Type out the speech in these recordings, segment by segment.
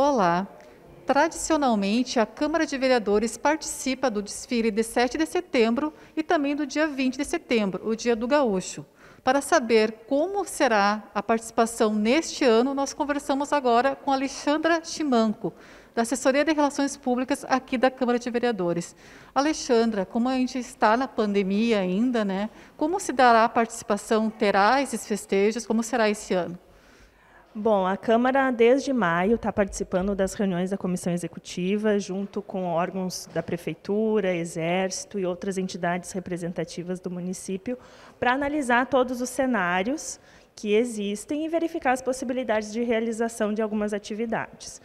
Olá. Tradicionalmente, a Câmara de Vereadores participa do desfile de 7 de setembro e também do dia 20 de setembro, o dia do gaúcho. Para saber como será a participação neste ano, nós conversamos agora com Alexandra Chimanco, da Assessoria de Relações Públicas aqui da Câmara de Vereadores. Alexandra, como a gente está na pandemia ainda, né? Como se dará a participação? Terá esses festejos? Como será esse ano? Bom, a Câmara, desde maio, está participando das reuniões da Comissão Executiva, junto com órgãos da Prefeitura, Exército e outras entidades representativas do município, para analisar todos os cenários que existem e verificar as possibilidades de realização de algumas atividades.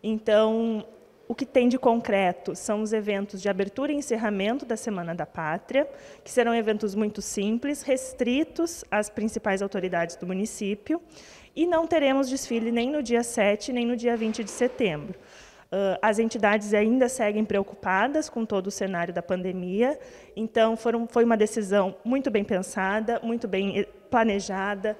Então, o que tem de concreto são os eventos de abertura e encerramento da Semana da Pátria, que serão eventos muito simples, restritos às principais autoridades do município, e não teremos desfile nem no dia 7, nem no dia 20 de setembro. Ah, as entidades ainda seguem preocupadas com todo o cenário da pandemia, então foram, foi uma decisão muito bem pensada, muito bem eh, planejada,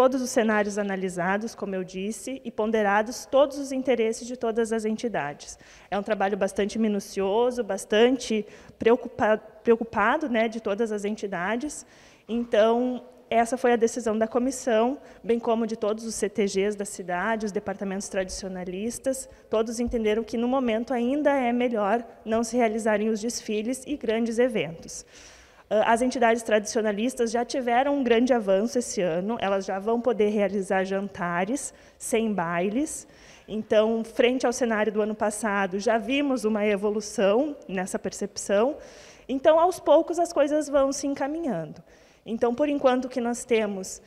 todos os cenários analisados, como eu disse, e ponderados todos os interesses de todas as entidades. É um trabalho bastante minucioso, bastante preocupado, preocupado né, de todas as entidades. Então, essa foi a decisão da comissão, bem como de todos os CTGs da cidade, os departamentos tradicionalistas. Todos entenderam que, no momento, ainda é melhor não se realizarem os desfiles e grandes eventos. Ah, as entidades tradicionalistas já tiveram um grande avanço esse ano, elas já vão poder realizar jantares sem bailes. Então, frente ao cenário do ano passado, já vimos uma evolução nessa percepção. Então, aos poucos, as coisas vão se encaminhando. Então, por enquanto, o que nós temos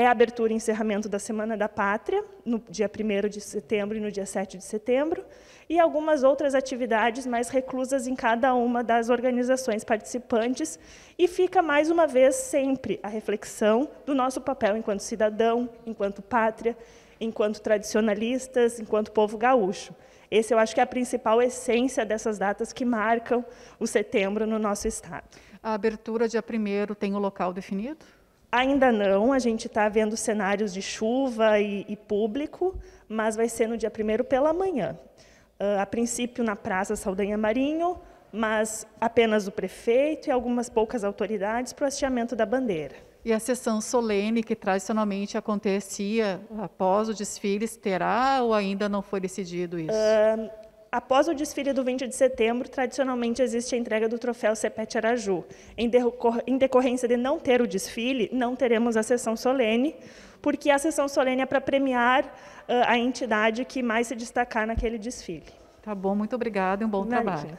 é a abertura e encerramento da Semana da Pátria, no dia 1 de setembro e no dia 7 de setembro, e algumas outras atividades mais reclusas em cada uma das organizações participantes. E fica, mais uma vez, sempre a reflexão do nosso papel enquanto cidadão, enquanto pátria, enquanto tradicionalistas, enquanto povo gaúcho. Esse eu acho que é a principal essência dessas datas que marcam o setembro no nosso Estado. A abertura, dia 1 tem o local definido? Ainda não, a gente está vendo cenários de chuva e, e, público, mas vai ser no dia primeiro pela manhã. Uh, a princípio na Praça Saldanha Marinho, mas apenas o prefeito e algumas poucas autoridades para o hasteamento da bandeira. E a sessão solene que tradicionalmente acontecia após o desfile, terá ou ainda não foi decidido isso? Uh, após o desfile do 20 de setembro, tradicionalmente existe a entrega do troféu Cepete Araju. Em, decorrência de não ter o desfile, não teremos a sessão solene, porque a sessão solene é para premiar uh, a entidade que mais se destacar naquele desfile. Tá bom, muito obrigada e um bom Imagina. trabalho.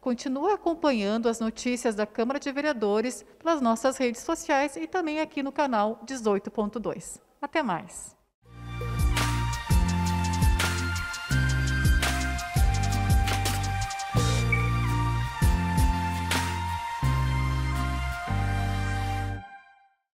Continue acompanhando as notícias da Câmara de Vereadores pelas nossas redes sociais e também aqui no canal 18.2. Até mais!